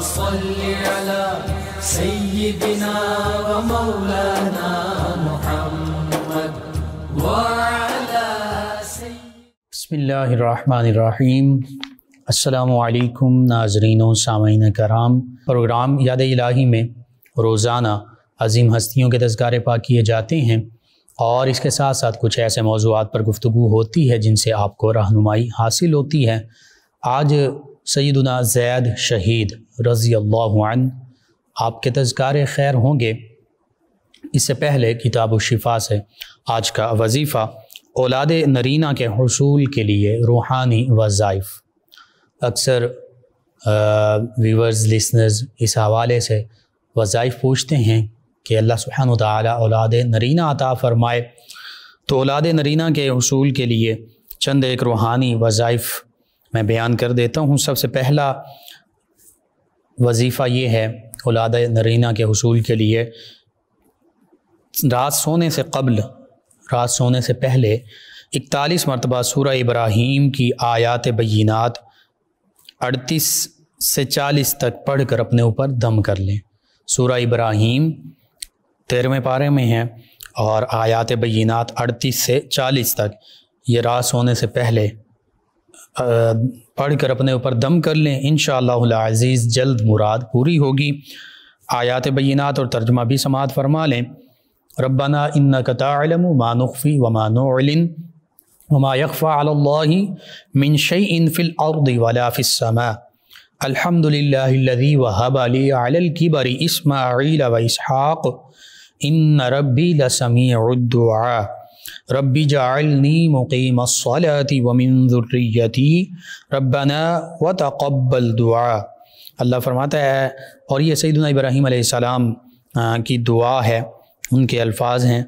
صل على سيدنا ومولانا नाजरीन सामीन कराम प्रोग्राम याद इलाही में रोज़ाना अजीम हस्तियों के तस्कारे पा किए जाते हैं और इसके साथ साथ कुछ ऐसे मौजूद पर गुफ्तु होती है जिनसे आपको रहनुमाई हासिल होती है आज सैदना जैद शहीद रज़ी अल्लाह आपके तजकार खैर होंगे इससे पहले किताब शिफा से आज का वजीफ़ा औलाद नरीना के हसूल के लिए रूहानी वज़ाइफ अक्सर व्यूवर्स लिसनर्स इस हवाले से वज़ाइफ पूछते हैं कि अल्लाह सुबहान ताली औलाद नरीना अता फ़रमाए तो औलाद नरीना के हसूल के लिए चंद एक रूहानी वज़ाइफ़ मैं बयान कर देता हूँ सबसे पहला वजीफ़ा ये है औलाद नरीना के हसूल के लिए रात सोने से कबल रात सोने से पहले इकतालीस मरतबा सूर इब्राहिम की आयात बीनात अड़तीस से चालीस तक पढ़ कर अपने ऊपर दम कर लें सूर इब्राहिम तेरहवें पारे में हैं और आयात बीनात अड़तीस से चालीस तक ये रात सोने से पहले पढ़ कर अपने ऊपर दम कर लें इन अज़ीज़ जल्द मुराद पूरी होगी आयात बैनात और तर्जमा भी समात फरमा लें रबाना इन कतालम मानुफ़ी व मानोलिन वमायफ़ा मिन शई फ़िल अर्द वलाफ़िसमा अलहमदिल्लादी वहब अली इसहाक़ इन रबी लसमी उद्दुआ रब्बी जालनी मुकीम सलाती वमिनती रब्बाना व तकबल दुआ अल्लाह फरमाता है और ये सईदना इब्राहीम आसमाम की दुआ है उनके अल्फाज हैं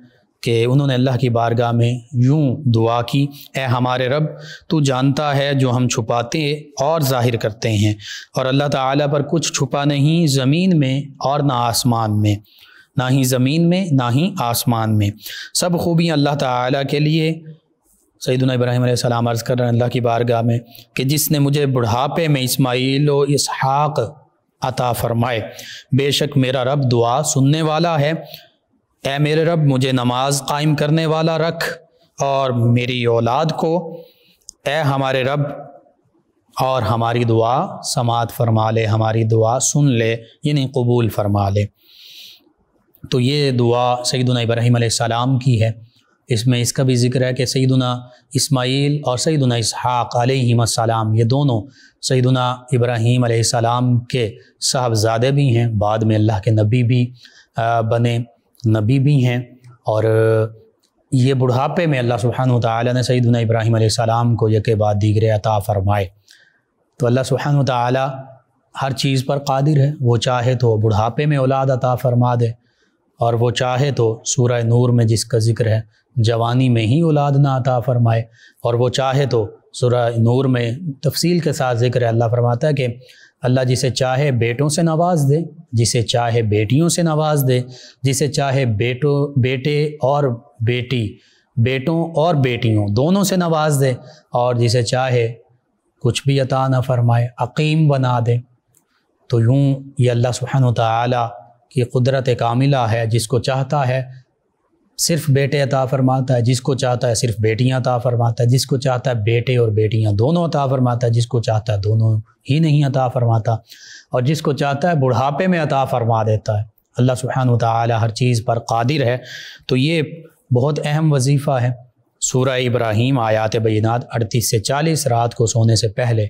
कि उन्होंने अल्लाह की बारगाह में यूँ दुआ की ए हमारे रब तू जानता है जो हम छुपाते और जाहिर करते हैं और अल्लाह ताला पर कुछ छुपा नहीं ज़मीन में और ना आसमान में ना ही ज़मीन में ना ही आसमान में सब खूबियाँ अल्लाह ताला के लिए सैदना इब्राहिम सलाम अर्ज़ कर रहे हैं अल्लाह की बारगाह में कि जिसने मुझे बुढ़ापे में इस्माइल व इसहाक़ अता फ़रमाए बेशक मेरा रब दुआ सुनने वाला है ए मेरे रब मुझे नमाज कायम करने वाला रख और मेरी औलाद को ए हमारे रब और हमारी दुआ समात फरमा ले हमारी दुआ सुन ले यानी कबूल फरमा ले तो ये दुआ सईदना इब्राहिम की है इसमें इसका भी जिक्र है कि सईदना इस्माइल और सईदना इसहाक सलाम ये दोनों सईदना इब्राहीम के साहबजादे भी हैं बाद में अल्लाह के नबी भी बने नबी भी हैं और ये बुढ़ापे में अल्लाह सुबहान ताली ने सईदना इब्राहीम सलाम को यके बाद दीगर अता फ़रमाए तो अल्लाह सुबहान ताली हर चीज़ पर कादिर है वो चाहे तो बुढ़ापे में औलाद अता फ़रमा दे और वो चाहे तो सूर नूर में जिसका जिक्र है जवानी में ही औलाद ना अता फरमाए और वो चाहे तो सूर नूर में तफसील के साथ जिक्र है अल्लाह फरमाता है कि अल्लाह जिसे चाहे बेटों से नवाज दे जिसे चाहे बेटियों से नवाज दे जिसे चाहे बेटो बेटे और बेटी बेटों और बेटियों दोनों से नवाज दे और जिसे चाहे कुछ भी अता ना फरमाए अकीम बना दे तो यूँ ये अल्लाह सुबहान ताली कि कुदरत एक आमिला है जिसको चाहता है सिर्फ बेटे अता फरमाता है जिसको चाहता है सिर्फ बेटियां अता फरमाता है जिसको चाहता है बेटे और बेटियां दोनों अता फरमाता है जिसको चाहता है दोनों ही नहीं अता फरमाता और जिसको चाहता है बुढ़ापे में अता फरमा देता है अल्लाह सुबहान तला हर चीज़ पर कादिर है तो ये बहुत अहम वजीफ़ा है सूर्य इब्राहिम आयात बैनात अड़तीस से चालीस रात को सोने से पहले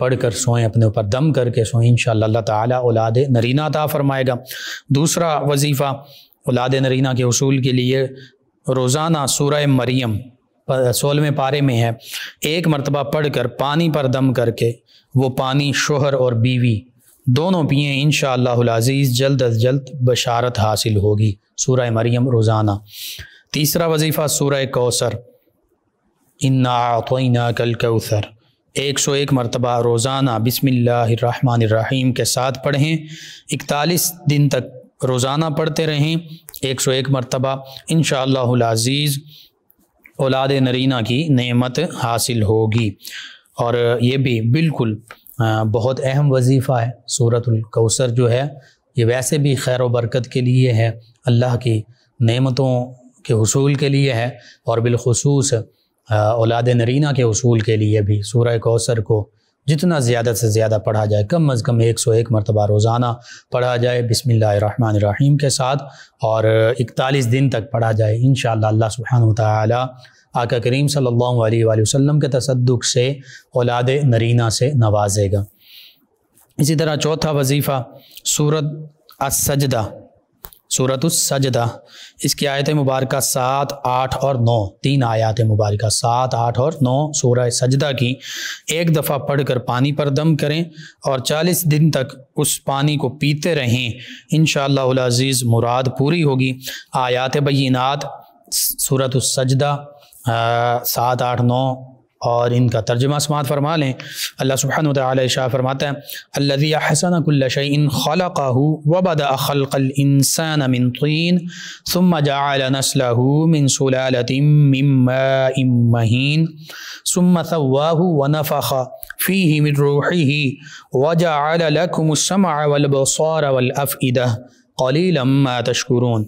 पढ़ कर सोएं अपने ऊपर दम करके सोएं इन अल्लाह ताला औलाद नरीना ता फरमाएगा दूसरा वजीफ़ा औलाद नरीना के असूल के लिए रोज़ाना सूरह मरियम सोलहवें पारे में है एक मरतबा पढ़ कर पानी पर दम करके वो पानी शोहर और बीवी दोनों पिए इन शज़ीज़ जल्द अज जल्द बशारत हासिल होगी सूर मरियम रोज़ाना तीसरा वजीफ़ा सूर कौसर इन्ना आतना कल कौसर एक सौ एक मरतबा रोज़ाना बिसमीम के साथ पढ़ें इकतालीस दिन तक रोज़ाना पढ़ते रहें एक सौ एक मरतबा इन शज़ीज़ ओलाद नरीना की नमत हासिल होगी और ये भी बिल्कुल बहुत अहम वजीफ़ा है सूरतलकौसर जो है ये वैसे भी खैर वरकत के लिए है अल्लाह की नमतों के हसूल के लिए है और बिलखसूस औलाद नरीना के असूल के लिए भी सूर्य कौसर को जितना ज़्यादा से ज़्यादा पढ़ा जाए कम अज़ कम एक सौ एक मरतबा रोज़ाना पढ़ा जाए बिसमिल्ल के साथ और इकतालीस दिन तक पढ़ा जाए इन शाह सुबहान आका करीम सल्ला वसम के तसदुक से औलाद नरीना से नवाजेगा इसी तरह चौथा वजीफ़ा सूरत असजदा सूरत सजदा इसकी आयत मुबारक सात आठ और नौ तीन आयात मुबारक सात आठ और नौ सूर सजदा की एक दफ़ा पढ़कर पानी पर दम करें और चालीस दिन तक उस पानी को पीते रहें इन शजीज़ मुराद पूरी होगी आयात बीनात सूरत सजदा सात आठ नौ और इनका तर्जमा समात फरमा लें अल्लाह सुबहान शाह फरमाता है अल्लाजी हसन शैन खला काहू वबद खलकल इंसान मिन तीन सुम जालनसलहू मिन सुलालतिमहीन सुम सवाहू वनफ़ फ़ी ही मिन रोही वजा लकुमसमा वलबसार वलअफ़ कलील लम्मा तशकुरून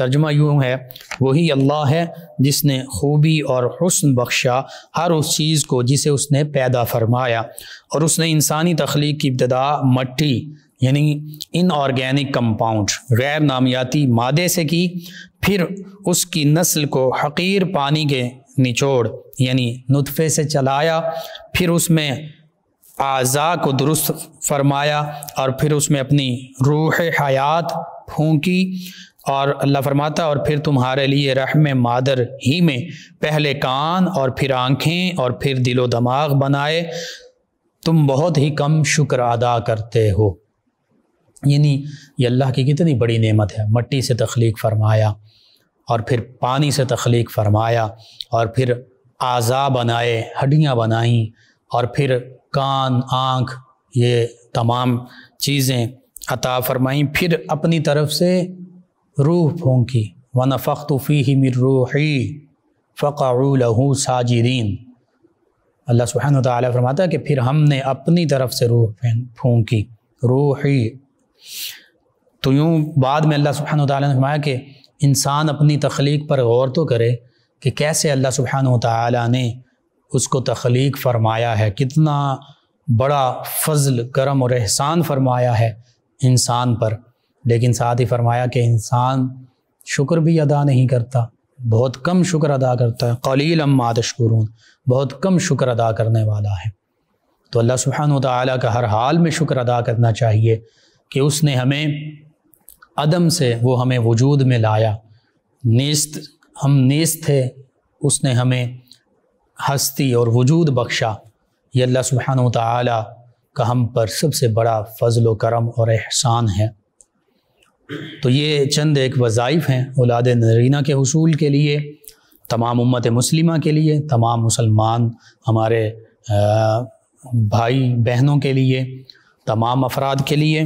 तर्जमा यूँ है वही अल्लाह है जिसने खूबी और हसन बख्शा हर उस चीज़ को जिसे उसने पैदा फरमाया और उसने इंसानी तख्लीक की इब्तदा मट्टी यानी इनऑर्गेनिक कंपाउंड गैर नामियाती मादे से की फिर उसकी नस्ल को हकीर पानी के निचोड़ यानी नुतफ़े से चलाया फिर उसमें आज़ा को दुरुस्त फरमाया और फिर उसमें अपनी रूह हयात फूंकी और अल्लाह फरमाता और फिर तुम्हारे लिए रहम मादर ही में पहले कान और फिर आँखें और फिर दिलो दमाग बनाए तुम बहुत ही कम शुक्र अदा करते हो यानी ये अल्लाह की कितनी बड़ी नेमत है मट्टी से तख्लीक फरमाया और फिर पानी से तख्लीक फरमाया और फिर आज़ा बनाए हड्डियाँ बनाई और फिर कान आँख ये तमाम चीज़ें अता फरमाई फिर अपनी तरफ से रूह फोंकी व नफ़ी ही मिर रूही फ़ारू साजिरीन अल्लाह सुबहान तला फरमाता है कि फिर हमने अपनी तरफ से रूह फोंकी रूही तो यूँ बाद में अल्लाह सुबहान तला ने फरमाया कि इंसान अपनी तख्लीक पर गौर तो करे कि कैसे अल्लाह सुबहान तला ने उसको तख्लीक फरमाया है कितना बड़ा फ़ज़ल करम और एहसान फरमाया है इंसान पर लेकिन साथ ही फरमाया कि इंसान शुक्र भी अदा नहीं करता बहुत कम शुक्र अदा करता है कलील अम्मा तशकुरून बहुत कम शुक्र अदा करने वाला है तो अल्लाह सुबहान तला का हर हाल में शुक्र अदा करना चाहिए कि उसने हमें अदम से वो हमें वजूद में लाया नेस्त हम नेस्त थे उसने हमें हस्ती और वजूद बख्शा ये अल्लाह सुबहान तला का हम पर सबसे बड़ा फजल करम और एहसान है तो ये चंद एक वज़ाइफ़ हैं औलाद नरीना के हसूल के लिए तमाम उम्मत मुस्लिमा के लिए तमाम मुसलमान हमारे भाई बहनों के लिए तमाम अफराद के लिए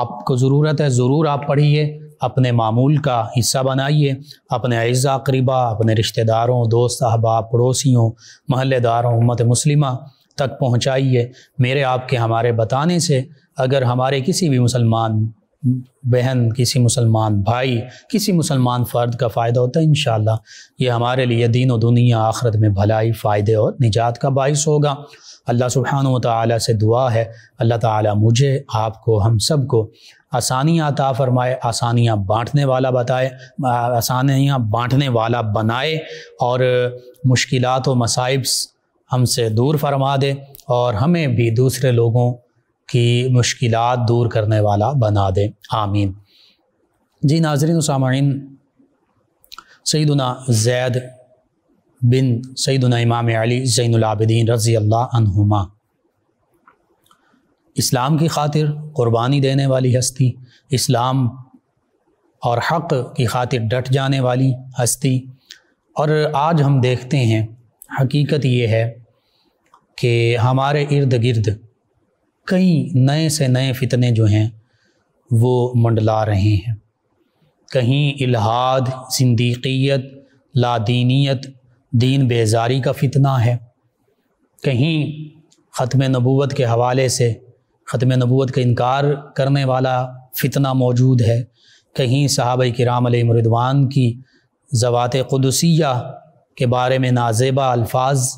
आपको ज़रूरत है ज़रूर आप पढ़िए अपने मामूल का हिस्सा बनाइए अपने अज़ा करीबा अपने रिश्तेदारों दोस्त अहबाब पड़ोसियों महल्लेदारों उम्मत मुस्लिमा तक पहुँचाइए मेरे आपके हमारे बताने से अगर हमारे किसी भी मुसलमान बहन किसी मुसलमान भाई किसी मुसलमान फ़र्द का फ़ायदा होता है इन ये हमारे लिए दीन और दुनिया आखरत में भलाई फ़ायदे और निजात का बायस होगा अल्लाह सुबहान ताली से दुआ है अल्लाह ताला मुझे आपको हम सब को आसानियाँ अता फ़रमाए आसानियाँ बांटने वाला बताए आसानियाँ बांटने वाला बनाए और मुश्किलात व मसाइब्स हमसे दूर फरमा दे और हमें भी दूसरे लोगों की मुश्किल दूर करने वाला बना दे आमीन जी नाजरीन सामीन सईदना जैद बिन सईदना इमाम अली ज़ैनआबदीन रज़ी अल्लाह इस्लाम की खातिर क़ुरबानी देने वाली हस्ती इस्लाम और हक़ की खातिर डट जाने वाली हस्ती और आज हम देखते हैं हकीकत ये है कि हमारे इर्द गिर्द कई नए से नए फितने जो हैं वो मंडला रहे हैं कहीं इलाहाद सिंदीकियत लादीनीत दीन बेजारी का फितना है कहीं ख़त्म नबूत के हवाले से ख़त्म नबूत का इनकार करने वाला फितना मौजूद है कहीं साहब कराम मरदवान की ज़वात क़दसिया के बारे में नाजेबा अल्फाज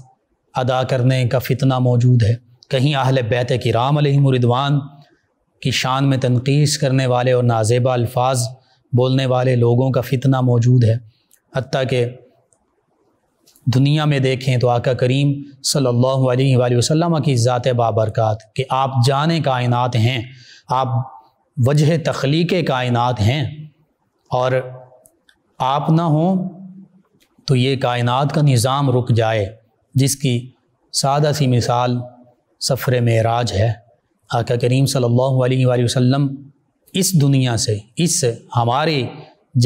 अदा करने का फितना मौजूद है कहीं अहल बैत कि राम अलहमरिदवान की शान में तनकीस करने वाले और नाजेबा अल्फाज बोलने वाले लोगों का फितना मौजूद है हती कि दुनिया में देखें तो आका करीम सल्ला अलैहि की ज़ात बाबरकत कि आप जाने कायनात हैं आप वजह तख्लीक कायनात हैं और आप ना हों तो ये कायनात का निज़ाम रुक जाए जिसकी सादा सी मिसाल सफ़र मराज है आका करीम सल्लल्लाहु अलैहि वसल्लम इस दुनिया से इस हमारे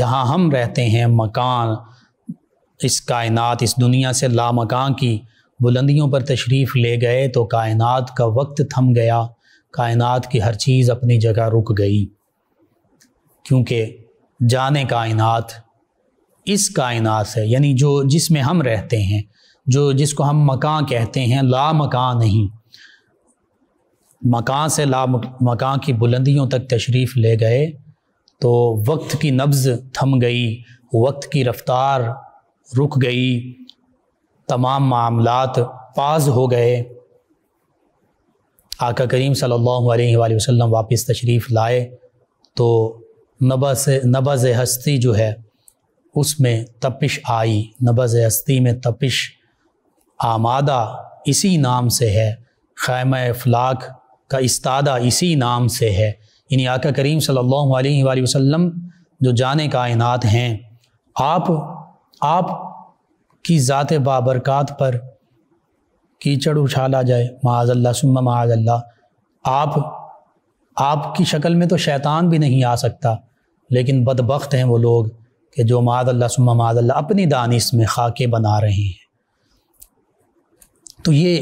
जहाँ हम रहते हैं मकान इस कायनात इस दुनिया से ला मकान की बुलंदियों पर तशरीफ़ ले गए तो कायनात का वक्त थम गया कायनात की हर चीज़ अपनी जगह रुक गई क्योंकि जाने कायनात इस कायनात से यानी जो जिसमें हम रहते हैं जो जिसको हम मकान कहते हैं ला मकान नहीं मकान से ला मकान की बुलंदियों तक तशरीफ़ ले गए तो वक्त की नब्ज़ थम गई वक्त की रफ्तार रुक गई तमाम मामलात पाज हो गए आका करीम सल्लल्लाहु अलैहि वसल्लम वापस तशरीफ़ लाए तो नबा से नबा हस्ती जो है उसमें तपिश आई नबज़ हस्ती में तपिश आमादा इसी नाम से है खैम फलाक का इस्तादा इसी नाम से है यानी आका करीम सल्लल्लाहु अलैहि वसल्लम जो जाने कायनात हैं आप आप की ज़ात बाबरकत पर कीचड़ उछाला जाए माजल्ला सुम्मा माजल्ला आप आपकी शक्ल में तो शैतान भी नहीं आ सकता लेकिन बदबख्त हैं वो लोग कि जो मादल्ला सुम्मा अल्लाह अपनी दानिश में खाके बना रहे हैं तो ये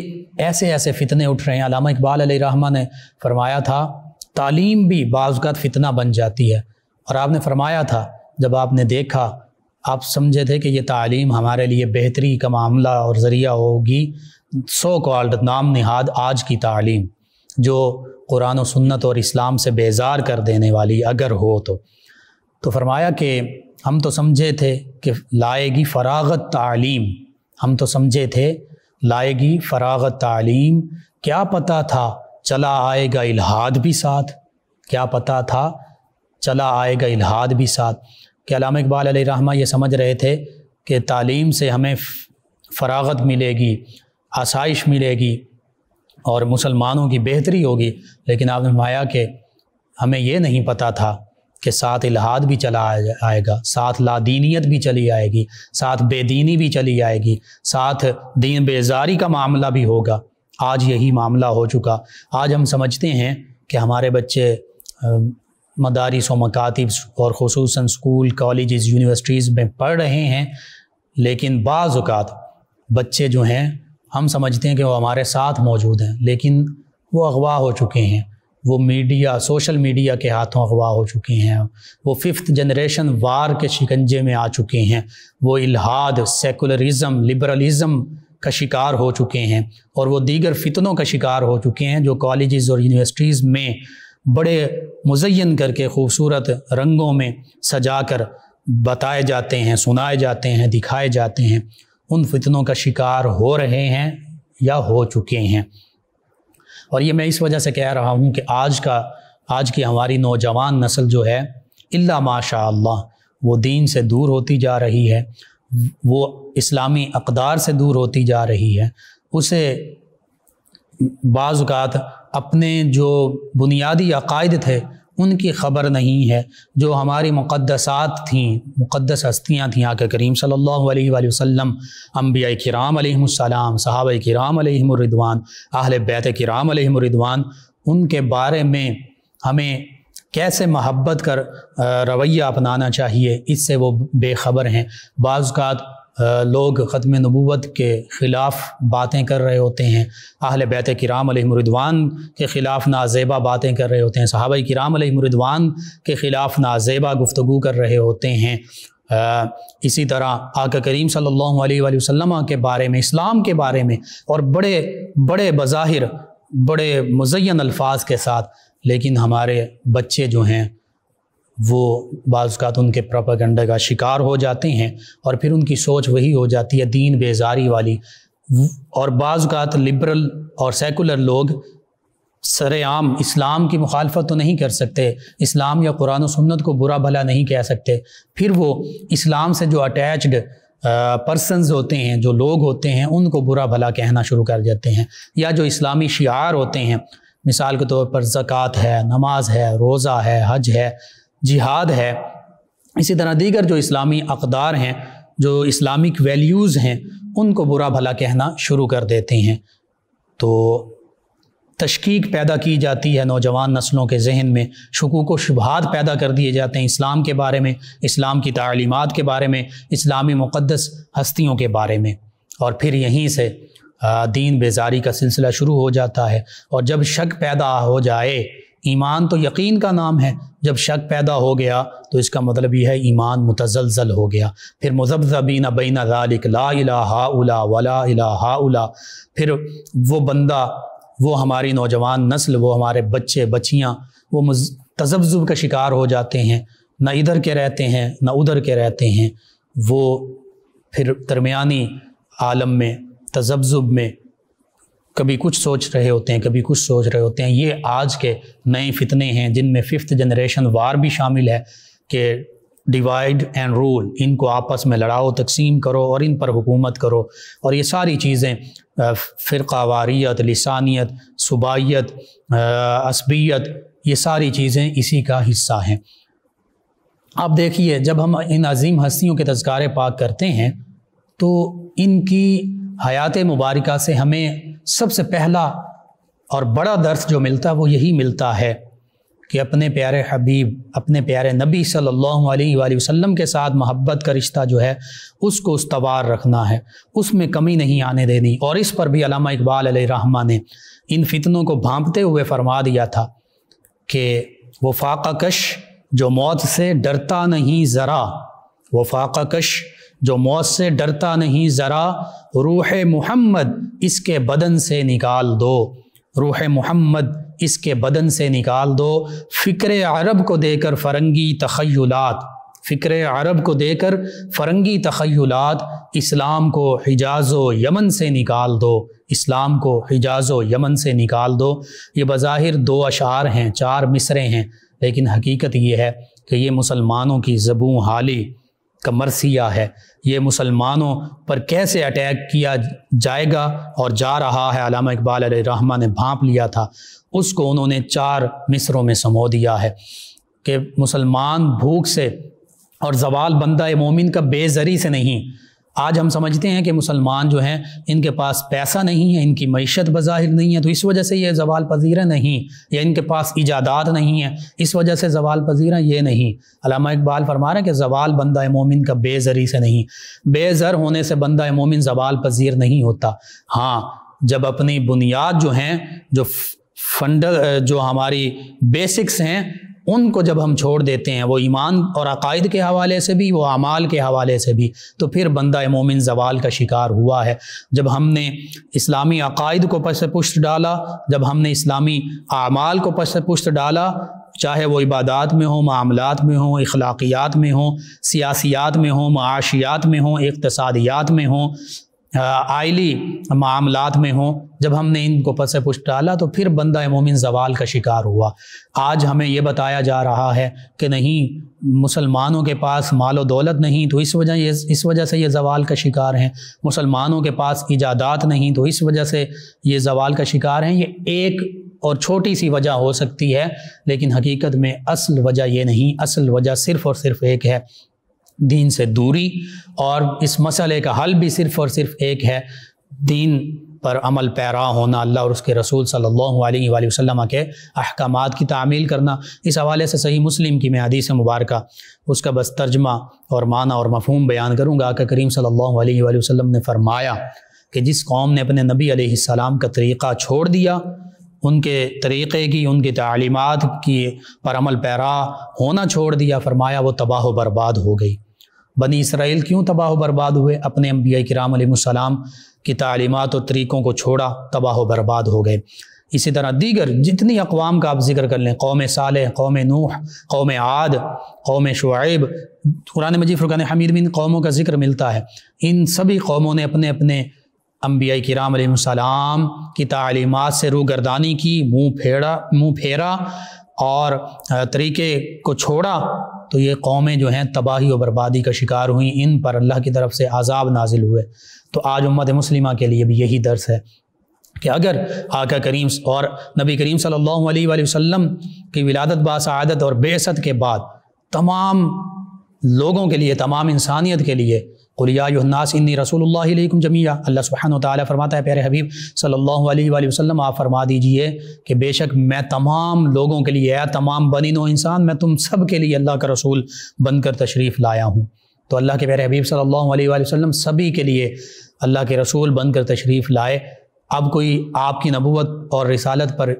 ऐसे ऐसे फ़ितने उठ रहे हैं अलामा इकबाल रहमा ने फरमाया था तालीम भी बाज़त फ़ितना बन जाती है और आपने फरमाया था जब आपने देखा आप समझे थे कि ये तालीम हमारे लिए बेहतरी का मामला और ज़रिया होगी सो कॉल्ड नाम नहाद आज की तालीम जो कुरान और सुन्नत और इस्लाम से बेजार कर देने वाली अगर हो तो तो फरमाया कि हम तो समझे थे कि लाएगी फरागत तालीम हम तो समझे थे लाएगी फरागत तालीम क्या पता था चला आएगा इलाहाद भी साथ क्या पता था चला आएगा इलाहाद भी साथ कि अलाम इकबाल रहमा ये समझ रहे थे कि तालीम से हमें फरागत मिलेगी आसाइश मिलेगी और मुसलमानों की बेहतरी होगी लेकिन आपने माया के हमें ये नहीं पता था के साथ इलाहाद भी चला आएगा साथ लादीनीत भी चली आएगी साथ बेदीनी भी चली आएगी साथ दीन बेजारी का मामला भी होगा आज यही मामला हो चुका आज हम समझते हैं कि हमारे बच्चे मदारस व मकातब और खसूस स्कूल कॉलेज यूनिवर्सिटीज़ में पढ़ रहे हैं लेकिन बाज़ात बच्चे जो हैं हम समझते हैं कि वो हमारे साथ मौजूद हैं लेकिन वो अगवा हो चुके हैं वो मीडिया सोशल मीडिया के हाथों अगवा हो चुकी हैं वो फिफ्थ जनरेशन वार के शिकंजे में आ चुके हैं वो इलाहाद सेकुलरिज़म लिबरलिज़म का शिकार हो चुके हैं और वो दीगर फितनों का शिकार हो चुके हैं जो कॉलेज़ और यूनिवर्सिटीज़ में बड़े मुजयन करके खूबसूरत रंगों में सजा कर बताए जाते हैं सुनाए जाते हैं दिखाए जाते हैं उन फितनों का शिकार हो रहे हैं या हो चुके हैं और ये मैं इस वजह से कह रहा हूँ कि आज का आज की हमारी नौजवान नस्ल जो है इल्ला माशा वो दीन से दूर होती जा रही है वो इस्लामी अकदार से दूर होती जा रही है उसे बाज़ अपने जो बुनियादी अकायद थे उनकी ख़बर नहीं है जो हमारी मुक़दसात थी मुक़दस हस्तियाँ थी आके करीम सल्लल्लाहु अलैहि वसल्लम अम्बिया कराम अलैहिस्सलाम सहाबा कराम अलैहिर्रिदवान आहल बैत कराम अलैहिर्रिदवान उनके बारे में हमें कैसे महब्बत कर रवैया अपनाना चाहिए इससे वो बेखबर हैं बाज़ात लोग ख़त्म नबूत के ख़िलाफ़ बातें कर रहे होते हैं अहल बैत कराम मरिदवान के ख़िलाफ़ नाजेबा बातें कर रहे होते हैं सहाबा कराम मरिदवान के ख़िलाफ़ नाजेबा गुफ्तु कर रहे होते हैं आ, इसी तरह आका करीम सल्लल्लाहु अलैहि वसल्लम के बारे में इस्लाम के बारे में और बड़े बड़े बज़ाहिर बड़े मुजैन अल्फाज के साथ लेकिन हमारे बच्चे जो हैं वो बाज़ात उनके प्रोपागेंडा का शिकार हो जाते हैं और फिर उनकी सोच वही हो जाती है दीन बेजारी वाली और बाज़ात लिबरल और सेकुलर लोग सरेआम इस्लाम की मुखालफत तो नहीं कर सकते इस्लाम या कुरान सुन्नत को बुरा भला नहीं कह सकते फिर वो इस्लाम से जो अटैच्ड पर्सनस होते हैं जो लोग होते हैं उनको बुरा भला कहना शुरू कर देते हैं या जो इस्लामी शियार होते हैं मिसाल के तौर पर ज़क़़त है नमाज है रोज़ा है हज है जिहाद है इसी तरह दीगर जो इस्लामी अकदार हैं जो इस्लामिक वैल्यूज़ हैं उनको बुरा भला कहना शुरू कर देते हैं तो तशकीक पैदा की जाती है नौजवान नस्लों के जहन में शकूक व शुबहत पैदा कर दिए जाते हैं इस्लाम के बारे में इस्लाम की तालीमत के बारे में इस्लामी मुक़दस हस्तियों के बारे में और फिर यहीं से दीन बेजारी का सिलसिला शुरू हो जाता है और जब शक पैदा हो जाए ईमान तो यकीन का नाम है जब शक पैदा हो गया तो इसका मतलब यह है ईमान मुतजलजल हो गया फिर मुजबीना बीन लालिक ला हा उला वला ला हा उला फिर वो बंदा वो हमारी नौजवान नस्ल वो हमारे बच्चे बच्चियाँ वो तजब्जुब का शिकार हो जाते हैं ना इधर के रहते हैं ना उधर के रहते हैं वो फिर दरमियानी आलम में तजब्जुब में कभी कुछ सोच रहे होते हैं कभी कुछ सोच रहे होते हैं ये आज के नए फितने हैं जिनमें फिफ्थ जनरेशन वार भी शामिल है कि डिवाइड एंड रूल इनको आपस में लड़ाओ तकसीम करो और इन पर हुकूमत करो और ये सारी चीज़ें फ़िरका वारियत लसानियत सूबाइत असबियत ये सारी चीज़ें इसी का हिस्सा हैं आप देखिए जब हम इन अजीम हस्तियों के तस्कारे पाक करते हैं तो इनकी हयात मुबारका से हमें सबसे पहला और बड़ा दर्स जो मिलता है वो यही मिलता है कि अपने प्यारे हबीब अपने प्यारे नबी सल्लल्लाहु अलैहि वसल्लम के साथ मोहब्बत का रिश्ता जो है उसको उसवार रखना है उसमें कमी नहीं आने देनी और इस पर भी अलामा इकबाल रहमा ने इन फितनों को भांपते हुए फरमा दिया था कि वो फाका कश जो मौत से डरता नहीं ज़रा वो फाका कश जो मौत से डरता नहीं ज़रा रूह मोहम्मद इसके बदन से निकाल दो रूह मोहम्मद इसके बदन से निकाल दो फ़िक्र अरब को देकर फरंगी तखयलात फ़िक्र अरब को देकर फरंगी तखयलात इस्लाम को हिजाज़ यमन से निकाल दो इस्लाम को हिजाज़ यमन से निकाल दो ये बज़ाहिर दो अशार हैं चार मिसरे हैं लेकिन हकीकत ये है कि ये मुसलमानों की ज़बू हाली कमरसिया है ये मुसलमानों पर कैसे अटैक किया जाएगा और जा रहा है अलामा इकबाल रहमा ने भांप लिया था उसको उन्होंने चार मिसरों में समो दिया है कि मुसलमान भूख से और जवाल बंदा मोमिन का बेजरी से नहीं आज हम समझते हैं कि मुसलमान जो हैं इनके पास पैसा नहीं है इनकी मीशत बज़ाहिर नहीं है तो इस वजह से ये जवाल पजीरा नहीं या इनके पास इजादात नहीं है इस वजह से जवाल पजीरा ये नहीं अलामा इकबाल फरमा रहे हैं कि जवाल बंदा मोमिन का बेजरी से नहीं बेज़र होने से बंदा मोमिन जवाल पजीर नहीं होता हाँ जब अपनी बुनियाद जो हैं जो फंडल जो हमारी बेसिक्स हैं उनको जब हम छोड़ देते हैं वो ईमान और अकायद के हवाले से भी वो अमाल के हवाले से भी तो फिर बंदा मोमिन जवाल का शिकार हुआ है जब हमने इस्लामी अकायद को पस पुष्ट डाला जब हमने इस्लामी अमाल को पस पुष्ट डाला चाहे वो इबादत में हो मामलात में हो अखलाकियात में हो सियासियात में हो माशियात में हो इकतसादियात में हो आयली मामलात में हों जब हमने इनको पस पुछ डाला तो फिर बंदा मोमिन जवाल का शिकार हुआ आज हमें यह बताया जा रहा है कि नहीं मुसलमानों के पास मालो दौलत नहीं तो इस वजह ये इस वजह से ये जवाल का शिकार हैं मुसलमानों के पास इजादात नहीं तो इस वजह से ये जवाल का शिकार हैं ये एक और छोटी सी वजह हो सकती है लेकिन हकीकत में असल वजह ये नहीं असल वजह सिर्फ़ और सिर्फ़ एक है दीन से दूरी और इस मसले का हल भी सिर्फ़ और सिर्फ एक है दीन पर अमल पैरा होना अल्लाह और उसके रसूल सल्लल्लाहु अलैहि वसल्लम के अहकाम की तामील करना इस हवाले से सही मुस्लिम की मैं हदीस मुबारक उसका बस तर्जमा और माना और मफहम बयान करूँगा आका करीम सल्लल्लाहु अलैहि वसल्लम ने फरमाया कि जिस कौम ने अपने नबी सलाम का तरीक़ा छोड़ दिया उनके तरीक़े की उनकी तालीमत की पर अमल पैरा होना छोड़ दिया फरमाया वो तबाह बर्बाद हो गई बनी इसराइल क्यों तबाह बर्बाद हुए अपने अम्बिया कराम सलाम की तालीमत और तरीक़ों को छोड़ा तबाह बर्बाद हो गए इसी तरह दीगर जितनी अकवाम का आप जिक्र कर लें कौम साल कौम नूह कौम आद कौम शुब कुरान मजीद फ़ुरान हमीद में इन कौमों का जिक्र मिलता है इन सभी कौमों ने अपने अपने अम्बिया कराम सलाम की तलीमत से रू गर्दानी की मुँह फेरा मुँह फेरा और तरीके को छोड़ा तो ये कौमें जो हैं तबाही और बर्बादी का शिकार हुई इन पर अल्लाह की तरफ से आज़ाब नाजिल हुए तो आज उम्मत मुस्लिम के लिए भी यही दर्स है कि अगर आका करीम और नबी करीम सल्लल्लाहु अलैहि वसल्लम की विलादत बासदत और बेसत के बाद तमाम लोगों के लिए तमाम इंसानियत के लिए कुलियान्नास इन्नी रसूलुल्लाहिलैकुम जमिया अल्लाह सुबहान ताली फरमाता है प्यारे हबीब सल्लल्लाहु अलैहि वसल्लम आप फरमा दीजिए कि बेशक मैं तमाम लोगों के लिए या तमाम बनी नो इंसान मैं तुम सब के लिए अल्लाह का रसूल बनकर तशरीफ़ लाया हूँ तो अल्लाह के प्यारे हबीब सल्लल्लाहु अलैहि वसल्लम सभी के लिए अल्लाह के रसूल बनकर तशरीफ़ लाए अब कोई आपकी नबूत और रिसालत पर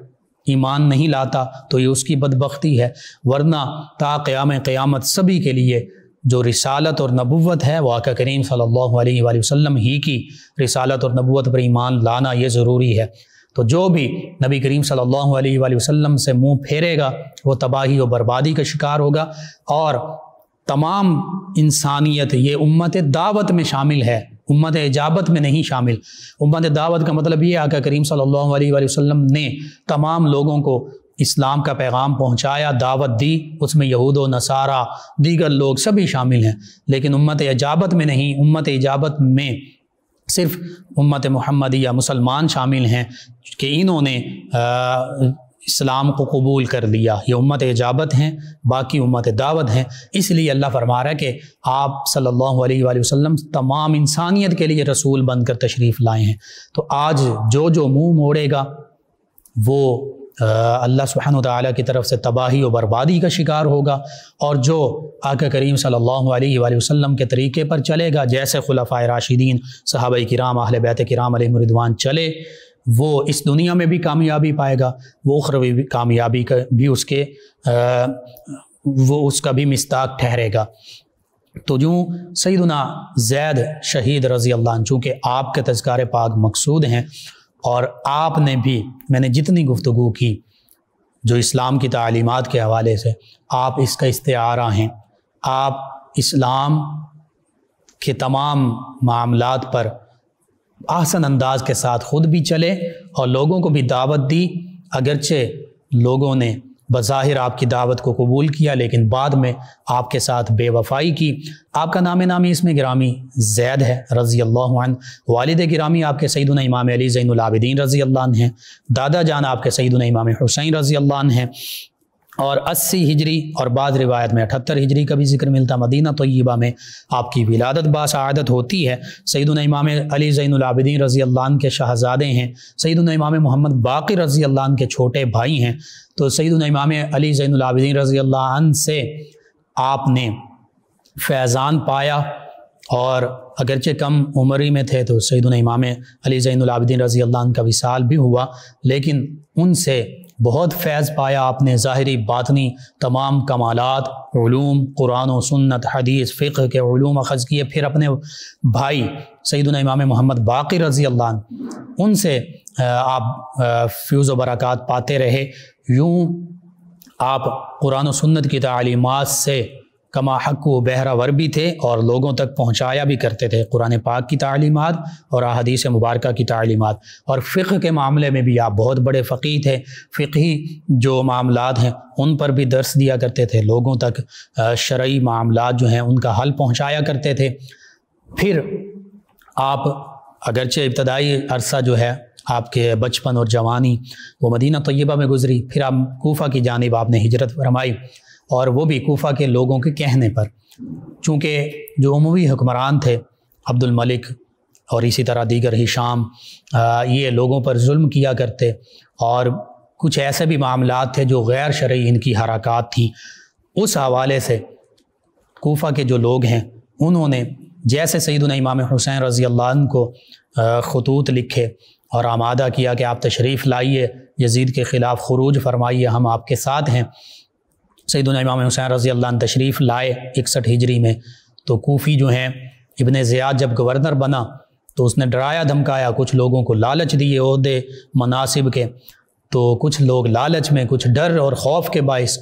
ईमान नहीं लाता तो ये उसकी बदबख्ती है वरना ता क़याम क़यामत सभी के लिए जो रिसालत और नबूत है वो आका करीम सल्लल्लाहु अलैहि वसल्लम ही की रिसालत और नबूत पर ईमान लाना ये ज़रूरी है तो जो भी नबी करीम सल्लल्लाहु अलैहि वसल्लम से मुंह फेरेगा वो तबाही और बर्बादी का शिकार होगा और तमाम इंसानियत ये उम्मत दावत में शामिल है उम्मत इजाबत में नहीं शामिल उम्मत दावत का मतलब ये आका करीम सल्लल्लाहु अलैहि वसल्लम ने तमाम लोगों को इस्लाम का पैगाम पहुंचाया दावत दी उसमें यहूद व नसारा दीगर लोग सभी शामिल हैं लेकिन उम्मत इजाबत में नहीं उम्मत इजाबत में सिर्फ उम्मत महमदी या मुसलमान शामिल हैं कि इन्होंने इस्लाम को कबूल कर लिया ये उम्मत इजाबत हैं बाकी उम्मत दावत हैं इसलिए अल्लाह फरमा रहा है कि आप सल्लल्लाहु अलैहि वसल्लम तमाम इंसानियत के लिए रसूल बनकर तशरीफ़ लाए हैं तो आज जो जो मुंह मोड़ेगा वो अल्लाह सुबहान ताली की तरफ से तबाही और बर्बादी का शिकार होगा और जो आका करीम सल्लल्लाहु अलैहि वसल्लम के तरीके पर चलेगा जैसे खुलफ़ा राशिदीन सहाब कराम आहल बैत कराम रिदवान चले वो इस दुनिया में भी कामयाबी पाएगा वो उखरवी कामयाबी का भी उसके आ, वो उसका भी मस्ताक ठहरेगा तो यूँ सईदना जैद शहीद रज़ी अल्लाह चूँकि आपके तस्कार पाक मकसूद हैं और आपने भी मैंने जितनी गुफ्तु की जो इस्लाम की तालीमत के हवाले से आप इसका इस्तारा हैं आप इस्लाम के तमाम मामला पर आसन अंदाज के साथ ख़ुद भी चले और लोगों को भी दावत दी अगरचे लोगों ने बज़ाहिर आपकी दावत को कबूल किया लेकिन बाद में आपके साथ बेवफाई की आपका नाम नामी इसमें ग्रामी जैद है रज़ी अल्लाह वालद गिरामी आपके सईदुल इमाम अली ज़ैनआबिदीन रज़ी अल्लाह हैं दादा जान आपके सईदुल इमाम हुसैन रज़ी अल्लाह हैं और 80 हिजरी और बाद रिवायत में 78 हिजरी का भी जिक्र मिलता मदीना तयबा में आपकी विलादत बासदत होती है सईदन इमाम अली ज़ैनआबिदीन रज़ी अल्लाह के शहजादे हैं सईदुल इमाम मोहम्मद बाक़ी रज़ी अल्लाह के छोटे भाई हैं तो सईद इमाम अली ज़ैनआबिदीन रज़ी से आपने फैज़ान पाया और अगरचे कम उम्री में थे तो सईद इमाम अली ज़ैनआबिदीन रज़ी का विसाल भी हुआ लेकिन उनसे बहुत फैज़ पाया आपने ज़ाहरी बातनी तमाम कमालत ूम कुरान व सुन्नत हदीस फ़िक्र के ूम अखज़ किए फिर अपने भाई सैदुल इमाम मोहम्मद बाक़ी रज़ी अल्लाह उनसे आप फ्यूज़ व बरक़ात पाते रहे यूँ आप कुरान सन्नत की तालीमत से कमा हक व बहरावर भी थे और लोगों तक पहुँचाया भी करते थे कुरान पाक की तालीमत और अहदीस मुबारक की तालीमत और फ़िक्र के मामले में भी आप बहुत बड़े फ़क़ी थे फ़िकी जो मामला हैं उन पर भी दर्स दिया करते थे लोगों तक शर्य मामला जो हैं उनका हल पहुँचाया करते थे फिर आप अगरचे इब्तदाई अरसा जो है आपके बचपन और जवानी वो मदीना तयबा में गुजरी फिर आप कोफ़ा की जानब आपने हिजरत फरमाई और वो भी कोफ़ा के लोगों के कहने पर चूँकि जो अमूवी हुक्मरान थे अब्दुल मलिक और इसी तरह दीगर हिशाम ये लोगों पर जुल्म किया करते और कुछ ऐसे भी मामला थे जो गैर शर्य इनकी हरकत थी उस हवाले से कोफ़ा के जो लोग हैं उन्होंने जैसे सईदुल इमाम हुसैन रज़ी को ख़तूत लिखे और आमादा किया कि आप तशरीफ़ लाइए यजीद के ख़िलाफ़ खरूज फरमाइए हम आपके साथ हैं सैदुल इमाम हुसैन रज़ी अल्लाह तशरीफ़ लाए इकसठ हिजरी में तो कोफ़ी जो हैं इबन ज़ियाद जब गवर्नर बना तो उसने डराया धमकाया कुछ लोगों को लालच दिए अहदे मनासिब के तो कुछ लोग लालच में कुछ डर और खौफ के बायस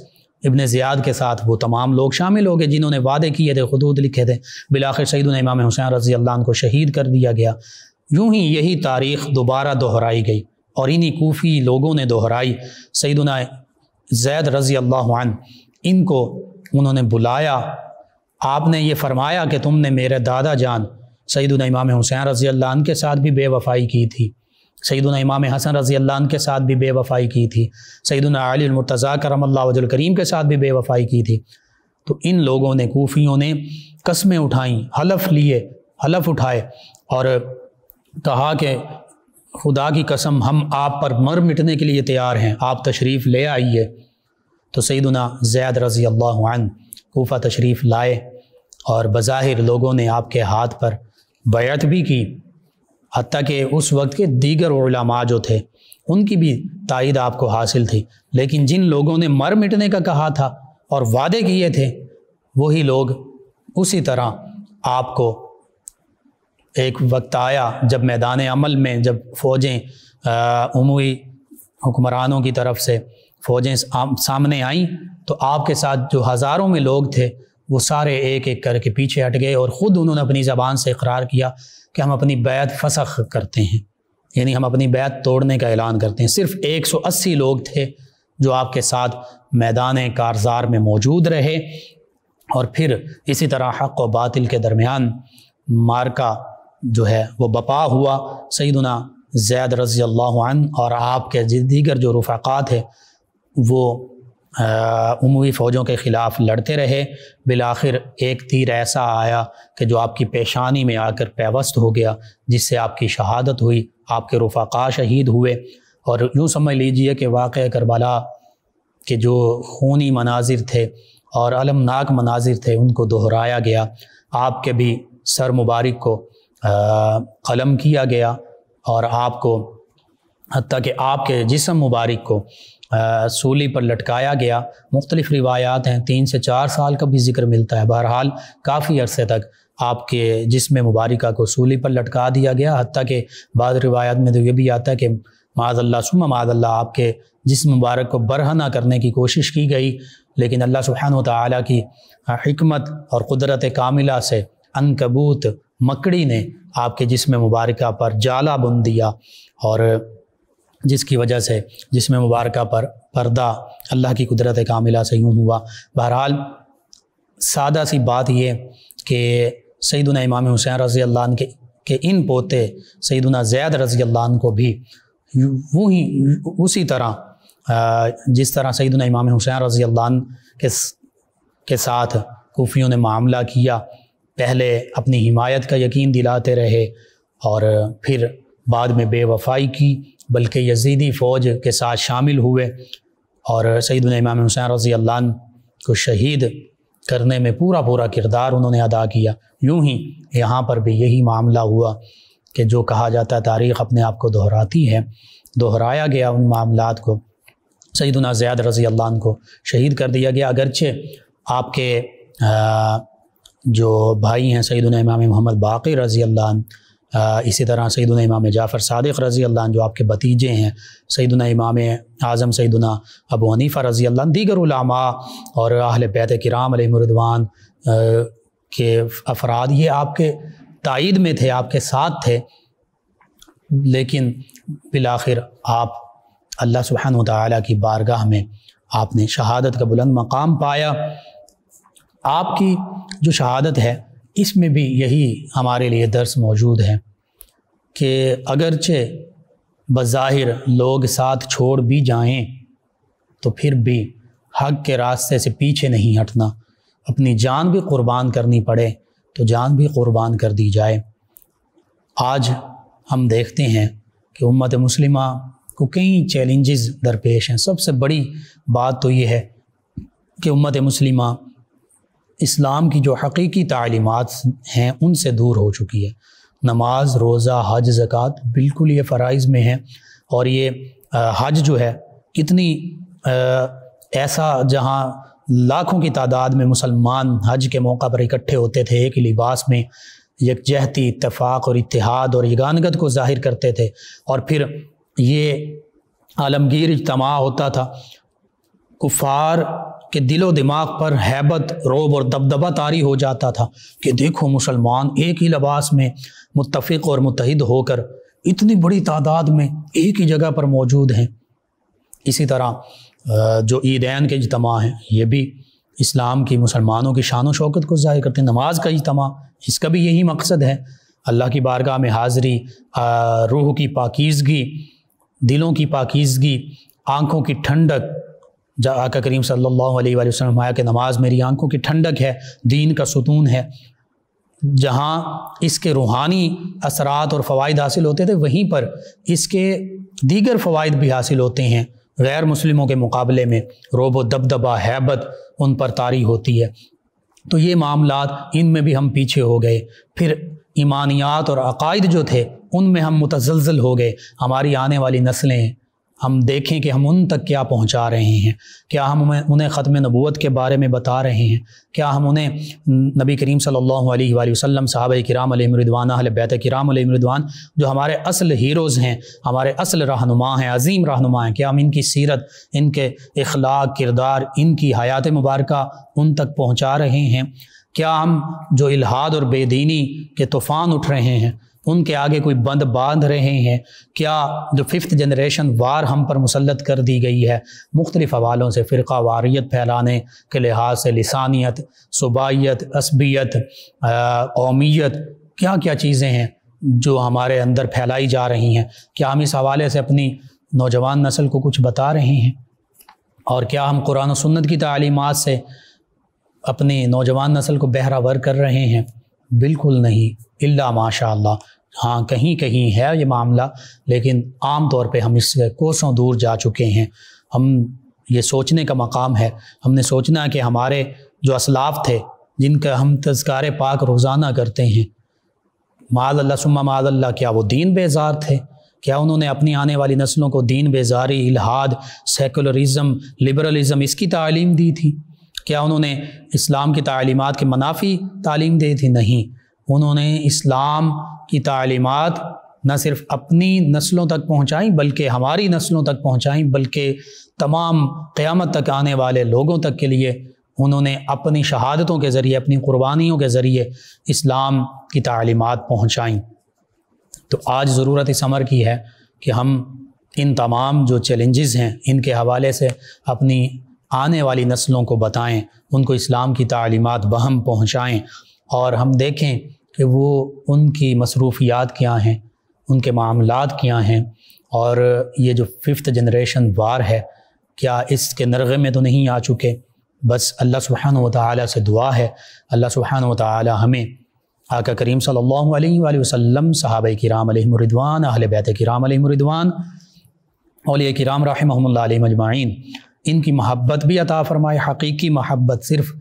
इबन ज़ियाद के साथ वो तमाम लोग शामिल हो गए जिन्होंने वादे किए थे खुदूद लिखे थे बिलाखिर सईद इमाम हुसैन रज़ी अल्लाह को शहीद कर दिया गया यूं ही यही तारीख दोबारा दोहराई गई और इन्हीं कोफ़ी लोगों ने दोहराई सईदना जैद रज़ी अल्लाह इनको उन्होंने बुलाया आपने ये फरमाया कि तुमने मेरे दादा जान सईदना इमाम हुसैन रज़ी अल्लाह के साथ भी बेवफाई की थी सईदना इमाम हसन रज़ी अल्लाह के साथ भी बेवफाई की थी सईदना अलीमरतज़ा करम करीम के साथ भी बेवफाई की थी तो इन लोगों ने कोफ़ियों ने कस्में उठाईं हलफ लिए हलफ उठाए और कहा कि खुदा की कसम हम आप पर मर मिटने के लिए तैयार हैं आप तशरीफ़ ले आइए तो सईदना जैद रज़ी अल्लाह कोफ़ा तशरीफ़ लाए और बज़ाहिर लोगों ने आपके हाथ पर बैत भी की हती कि उस वक्त के दीगर ओलमा जो थे उनकी भी तइद आपको हासिल थी लेकिन जिन लोगों ने मर मिटने का कहा था और वादे किए थे वही लोग उसी तरह आपको एक वक्त आया जब मैदान अमल में जब फ़ौजें अमूई हुक्मरानों की तरफ से फ़ौजें सामने आईं तो आपके साथ जो हज़ारों में लोग थे वो सारे एक एक करके पीछे हट गए और ख़ुद उन्होंने अपनी ज़बान से इकरार किया कि हम अपनी बैत फसख करते हैं यानी हम अपनी बैत तोड़ने का ऐलान करते हैं सिर्फ 180 लोग थे जो आपके साथ मैदान कारजार में मौजूद रहे और फिर इसी तरह हक व बातिल के दरमियान मार्का जो है वो बपा हुआ सईदना जैद रज़ी अल्लाह और आपके दीगर जो रफ़ात है वो उमवी फ़ौजों के ख़िलाफ़ लड़ते रहे बिलाखिर एक तीर ऐसा आया कि जो आपकी पेशानी में आकर पैवस्त हो गया जिससे आपकी शहादत हुई आपके रफ़ाका शहीद हुए और यूँ समझ लीजिए कि वाक़ करबला के जो खूनी मनाजिर थे और अलमनाक मनाजिर थे उनको दोहराया गया आपके भी सर मुबारक को कलम किया गया और आपको हती कि आपके जिसम मुबारक को सूली पर लटकाया गया मुख्तलिफ रिवायात हैं तीन से चार साल का भी जिक्र मिलता है बहरहाल काफ़ी अरसे तक आपके जिसम मुबारक को सूली पर लटका दिया गया हती कि बाद रिवायात में तो ये भी आता है कि माजल्ला सुम माजल्ला आपके जिसम मुबारक को बरहना करने की कोशिश की गई लेकिन अल्लाह सुबहान ताली की हमत और कुदरत कामिला से अनकबूत मकड़ी ने आपके जिसम मुबारक पर जाला बुन दिया और जिसकी वजह से जिसम मुबारक पर पर्दा अल्लाह की कुदरत कामिला से यूँ हुआ बहरहाल सादा सी बात ये कि सईदना इमाम हुसैन रज़ी अल्लाह के के इन पोते सईदना जैद रज़ी अल्लाह को भी वो ही उसी तरह जिस तरह सईदना इमाम हुसैन रज़ी अल्लाह के के साथ कुफियों ने मामला किया पहले अपनी हिमायत का यकीन दिलाते रहे और फिर बाद में बेवफाई की बल्कि यजीदी फ़ौज के साथ शामिल हुए और सईद इमाम हुसैन रज़ी अल्लाह को शहीद करने में पूरा पूरा किरदार उन्होंने अदा किया यूं ही यहाँ पर भी यही मामला हुआ कि जो कहा जाता है तारीख़ अपने आप को दोहराती है दोहराया गया उन मामला को सईदना ज्यादा रज़ी अल्लाह को शहीद कर दिया गया अगरचे आपके आ, जो भाई हैं सईद इमाम मोहम्मद बाक़ी रज़ी अल्लाह इसी तरह सईद इमाम जाफ़र सादिक रज़ी अल्लाह जो आपके भतीजे हैं सईद इमाम आज़म सईदना अबू हनीफ़ा रज़ी अल्लाह दीगर उलामा और अहल पैत कराम के अफराद ये आपके तइद में थे आपके साथ थे लेकिन बिल आखिर आप अल्लाह सुबहान ताली की बारगाह में आपने शहादत का बुलंद मकाम पाया आपकी जो शहादत है इसमें भी यही हमारे लिए दर्स मौजूद है कि अगरचे बज़ाहिर लोग साथ छोड़ भी जाएं तो फिर भी हक के रास्ते से पीछे नहीं हटना अपनी जान भी कुर्बान करनी पड़े तो जान भी कुर्बान कर दी जाए आज हम देखते हैं कि उम्मत मुस्लिमा को कई चैलेंजेस दरपेश हैं सबसे बड़ी बात तो ये है कि उम्मत मुस्लिमा इस्लाम की जो हकीकी तालीमत हैं उनसे दूर हो चुकी है नमाज रोज़ा हज ज़क़़त बिल्कुल ये फ़राइज में है और ये हज जो है कितनी ऐसा जहाँ लाखों की तादाद में मुसलमान हज के मौका पर इकट्ठे होते थे एक लिबास में यकजहती इतफ़ाक़ और इतिहाद और यगानगत को ज़ाहिर करते थे और फिर ये आलमगीर इजतम होता था कुफार कि दिलो दिमाग पर हैबत रोब और दबदबा तारी हो जाता था कि देखो मुसलमान एक ही लबास में मुतफ़ और मुतहद होकर इतनी बड़ी तादाद में एक ही जगह पर मौजूद हैं इसी तरह जो ईदैन के इजतम हैं ये भी इस्लाम की मुसलमानों की शान शौकत को ज़ाहिर करते हैं नमाज का इजतम इसका भी यही मकसद है अल्लाह की बारगाह में हाज़िरी रूह की पाकिजगी दिलों की पाकिजगी आँखों की ठंडक आका करीम सल्लल्लाहु अलैहि वसल्लम फरमाया कि नमाज मेरी आंखों की ठंडक है दीन का सुतून है जहाँ इसके रूहानी असरात और फ़वाद हासिल होते थे वहीं पर इसके दीगर फ़वाद भी हासिल होते हैं गैर मुस्लिमों के मुकाबले में रोबो दबदबा हैबत उन पर तारी होती है तो ये मामला इन में भी हम पीछे हो गए फिर ईमानियात और अकायद जो थे उनमें हम मुतजलजल हो गए हमारी आने वाली नस्लें हम देखें कि हम उन तक क्या पहुंचा रहे हैं क्या हम उन्हें ख़त्म नबूत के बारे में बता रहे हैं क्या हम उन्हें नबी करीम सल्लल्लाहु अलैहि वसल्लम साहब कराम मरिदवाना बैत कराम मरिदवान जो हमारे असल हीरोज़ हैं हमारे असल रहनुमा हैं अजीम रहनुमा हैं क्या हम इनकी सीरत इनके अखलाक किरदार इनकी हयात मुबारक उन तक पहुँचा रहे हैं क्या हम जो इलाहाद और बेदीनी के तूफ़ान उठ रहे हैं उनके आगे कोई बंद बांध रहे हैं क्या जो फिफ्थ जनरेशन वार हम पर मुसलत कर दी गई है मुख्तलिफ़ हवालों से फ़िरका वारीत फैलाने के लिहाज से लसानियत सूबाइत असबियत कौमीत क्या क्या चीज़ें हैं जो हमारे अंदर फैलाई जा रही हैं क्या हम इस हवाले से अपनी नौजवान नस्ल को कुछ बता रहे हैं और क्या हम कुरान सन्नत की तलीमत से अपनी नौजवान नस्ल को बहरावर कर रहे हैं बिल्कुल नहीं इल्ला माशा हाँ कहीं कहीं है ये मामला लेकिन आम तौर पे हम इससे कोसों दूर जा चुके हैं हम ये सोचने का मकाम है हमने सोचना कि हमारे जो असलाफ थे जिनका हम तस्कार पाक रोज़ाना करते हैं माल अल्लाह सुम्मा माल अल्लाह क्या वो दीन बेजार थे क्या उन्होंने अपनी आने वाली नस्लों को दीन बेजारी इलाहाद सेकुलरिज़म लिबरलिज्म इसकी तालीम दी थी क्या उन्होंने इस्लाम की तालीमत के मनाफी तालीम दी थी नहीं उन्होंने इस्लाम की तालीमत न सिर्फ अपनी नस्लों तक पहुँचाई बल्कि हमारी नस्लों तक पहुँचाई बल्कि तमाम क़्यामत तक आने वाले लोगों तक के लिए उन्होंने अपनी शहादतों के ज़रिए अपनी क़ुरबानियों के ज़रिए इस्लाम की तालीमत पहुँचाई तो आज ज़रूरत इस अमर की है कि हम इन तमाम जो चैलेंजेस हैं इनके हवाले से अपनी आने वाली नस्लों को बताएं उनको इस्लाम की तालीमत बहम पहुँचाएँ और हम देखें कि वो उनकी मसरूफियात क्या हैं उनके मामलात क्या हैं और ये जो फिफ्थ जनरेशन वार है क्या इसके नरगे में तो नहीं आ चुके बस अल्लाह सुबहान व से दुआ है अल्लाह सुबहान व हमें आका करीम सल्लल्लाहु अलैहि वसल्लम सहाब किराम रिदवान अहल बैत किराम रिदवान औलिया किराम राहमल मजमाइन इनकी महब्बत भी अता फ़रमाए हकीकी महब्बत सिर्फ़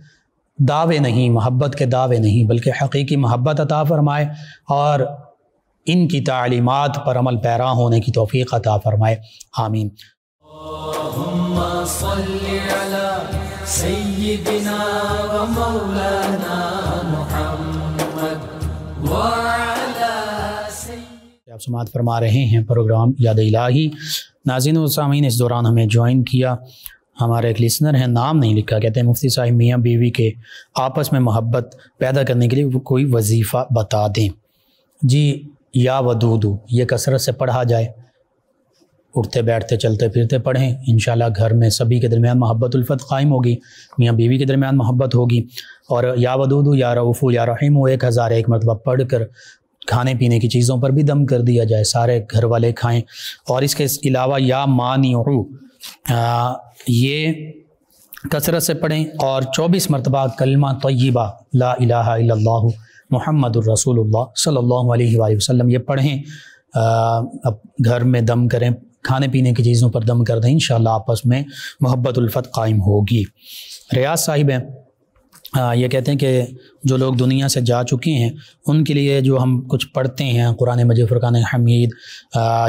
दावे नहीं मोहब्बत के दावे नहीं बल्कि हकीकी मोहब्बत अता फ़रमाए और इनकी तालीमत पर अमल पैरा होने की तोफ़ी अता फ़रमाए आमीन आप समात फरमा रहे हैं प्रोग्राम याद इलाही नाजिन सामीन इस दौरान हमें ज्वाइन किया हमारे एक लिसनर हैं नाम नहीं लिखा कहते हैं मुफ्ती साहिब मियाँ बीवी के आपस में मोहब्बत पैदा करने के लिए वो कोई वजीफ़ा बता दें जी या वदूदू ये कसरत से पढ़ा जाए उठते बैठते चलते फिरते पढ़ें इन घर में सभी के दरमियान उल्फत कायम होगी मियाँ बीवी के दरमियान मोहब्बत होगी और या वदूदू या रऊफ़ू या रहीम हो एक हज़ार एक मरतबा पढ़ कर खाने पीने की चीज़ों पर भी दम कर दिया जाए सारे घर वाले खाएँ और इसके अलावा या मानी नी ये कसरत से पढ़ें और 24 मरतबा कलमा तयबा ला इलाहा इल्लल्लाह रसूल रसूलुल्लाह ये पढ़ें अब घर में दम करें खाने पीने की चीज़ों पर दम कर दें इन आपस में मोहब्बतुल्फ़त कायम होगी रियाज साहिब हैं ये कहते हैं कि जो लोग दुनिया से जा चुके हैं उनके लिए जो हम कुछ पढ़ते हैं कुरान मजीद फ़ुरान हमीद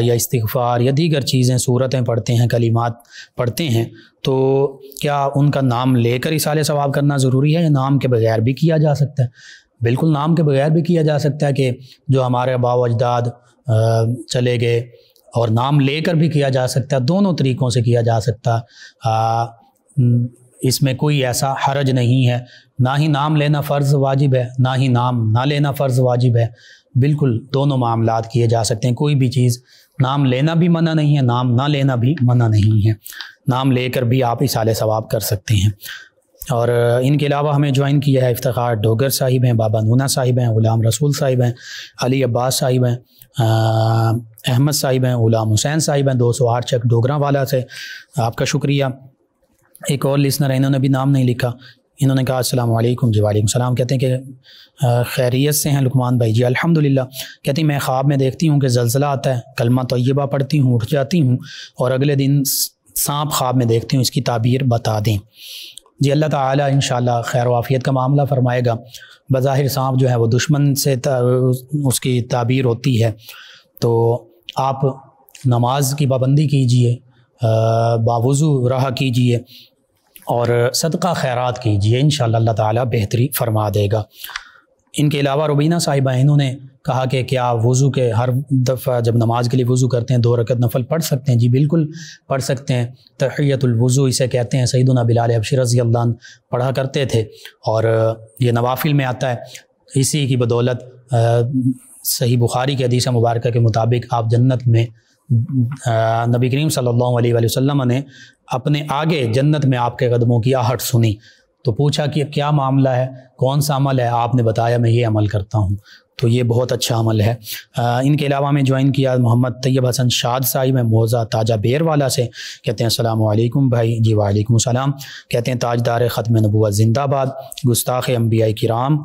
या इस्तफ़ार या दीगर चीज़ें सूरतें पढ़ते हैं कलीमात पढ़ते हैं तो क्या उनका नाम लेकर इसाले सवाब करना ज़रूरी है या नाम के बगैर भी किया जा सकता है बिल्कुल नाम के बगैर भी किया जा सकता है कि जो हमारे बाव अजदाद चले गए और नाम लेकर भी किया जा सकता है दोनों तरीक़ों से किया जा सकता इसमें कोई ऐसा हरज नहीं है ना ही नाम लेना फ़र्ज़ वाजिब है ना ही नाम ना लेना फ़र्ज़ वाजिब है बिल्कुल दोनों मामला किए जा सकते हैं कोई भी चीज़ नाम लेना भी मना नहीं है नाम ना लेना भी मना नहीं है नाम लेकर भी आप इस सवाब कर सकते हैं और इनके अलावा हमें ज्वाइन किया है इफ्तार डोगर साहिब हैं बाबा नूना साहिब हैं ग़ुलाम रसूल साहिब हैं अली अब्बास साहिब हैं अहमद साहिब हैं ग़ुलाम हुसैन साहिब हैं दो सौ आठ चक डोगरा वाला से आपका शुक्रिया एक और लिसनर है इन्होंने अभी नाम नहीं लिखा इन्होंने कहा अस्सलाम वालेकुम जी वालेकुम सलाम कहते हैं कि खैरियत से हैं लुकमान भाई जी अल्हम्दुलिल्लाह कहते हैं मैं ख्वाब में देखती हूँ कि जलजिला आता है कलमा तयबा पढ़ती हूँ उठ जाती हूँ और अगले दिन सांप ख्वाब में देखती हूँ इसकी ताबीर बता दें जी अल्लाह ताला इन खैर वाफ़ियत का मामला फरमाएगा बज़ाहिर सांप जो है वो दुश्मन से ता, उसकी ताबीर होती है तो आप नमाज की पाबंदी कीजिए बावजू रहा कीजिए और सदका खैरात कीजिए इन अल्लाह ताला बेहतरी फरमा देगा इनके अलावा रुबीना साहिबा इन्होंने कहा कि क्या वज़ू के हर दफ़ा जब नमाज के लिए वज़ू करते हैं दो रकत नफल पढ़ सकते हैं जी बिल्कुल पढ़ सकते हैं तहैतुलवज़ू इसे कहते हैं सईदना बिलाल अबशी रजी अल्लाह पढ़ा करते थे और ये नवाफिल में आता है इसी की बदौलत सही बुखारी के हदीस मुबारक के मुताबिक आप जन्नत में नबी करीम सल्लल्लाहु अलैहि वसल्लम ने अपने आगे जन्नत में आपके कदमों की आहट सुनी तो पूछा कि क्या मामला है कौन सा अमल है आपने बताया मैं ये अमल करता हूँ तो ये बहुत अच्छा अमल है आ, इनके अलावा हमें ज्वाइन किया मोहम्मद तैयब हसन शाद साहिब है मोज़ा ताजा बेर वाला से कहते हैं असलम भाई जी वालेकुम सलाम कहते हैं ताजदार ख़त्म नबूत जिंदाबाद गुस्ताख अम्बिया कराम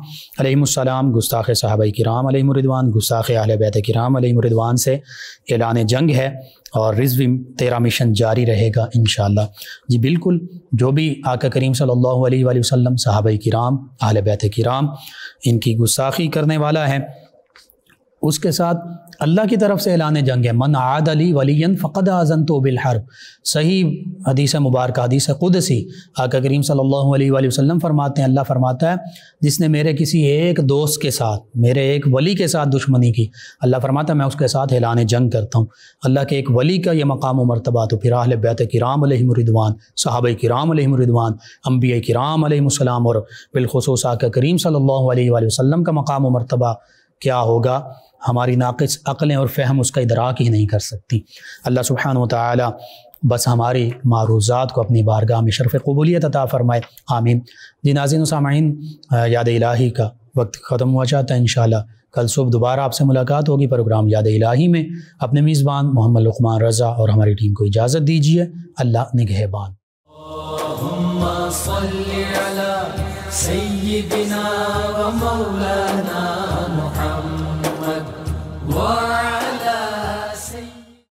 अलैहिस्सलाम गुस्ताख साहब कराम अलमरिदवान गुस्ताख अहल बैत कराम अलमरिदवान से एलान जंग है और रिजविम तेरा मिशन जारी रहेगा इन जी बिल्कुल जो भी आका करीम सल्लल्लाहु अलैहि वसल्लम साहब कराम आल बैत कराम इनकी गुस्साखी करने वाला है उसके साथ अल्लाह की तरफ से ऐलान जंग है मन आद अली वली फ़क़द आज़न तो बिलहर सही हदीस मुबारक हदीस खुद सी आका करीम सल्लल्लाहु अलैहि वसल्लम फरमाते हैं अल्लाह फरमाता है जिसने मेरे किसी एक दोस्त के साथ मेरे एक वली के साथ दुश्मनी की अल्लाह फरमाता है मैं उसके साथ ऐलान जंग करता हूँ अल्लाह के एक वली का यह मकाम मरतबा तो फिर आहल बैत कराम रिदवान साहब कराम रिदवान अम्बिया कराम और बिलखसूस आका करीम सल्ला वसम का मकाम मरतबा क्या होगा हमारी नाकस अकलें और फहम उसका इदराक ही नहीं कर सकती अल्लाह सुबहान ताली बस हमारी मारूज़ात को अपनी बारगाह में शरफ़ कबूलियत अता फ़रमाए आमीन जी नाजिन सामीन याद इलाही का वक्त ख़त्म हुआ चाहता है इनशाला कल सुबह दोबारा आपसे मुलाकात होगी प्रोग्राम याद इलाही में अपने मेज़बान मोहम्मद लकमान रज़ा और हमारी टीम को इजाज़त दीजिए अल्लाह निगहबान मौला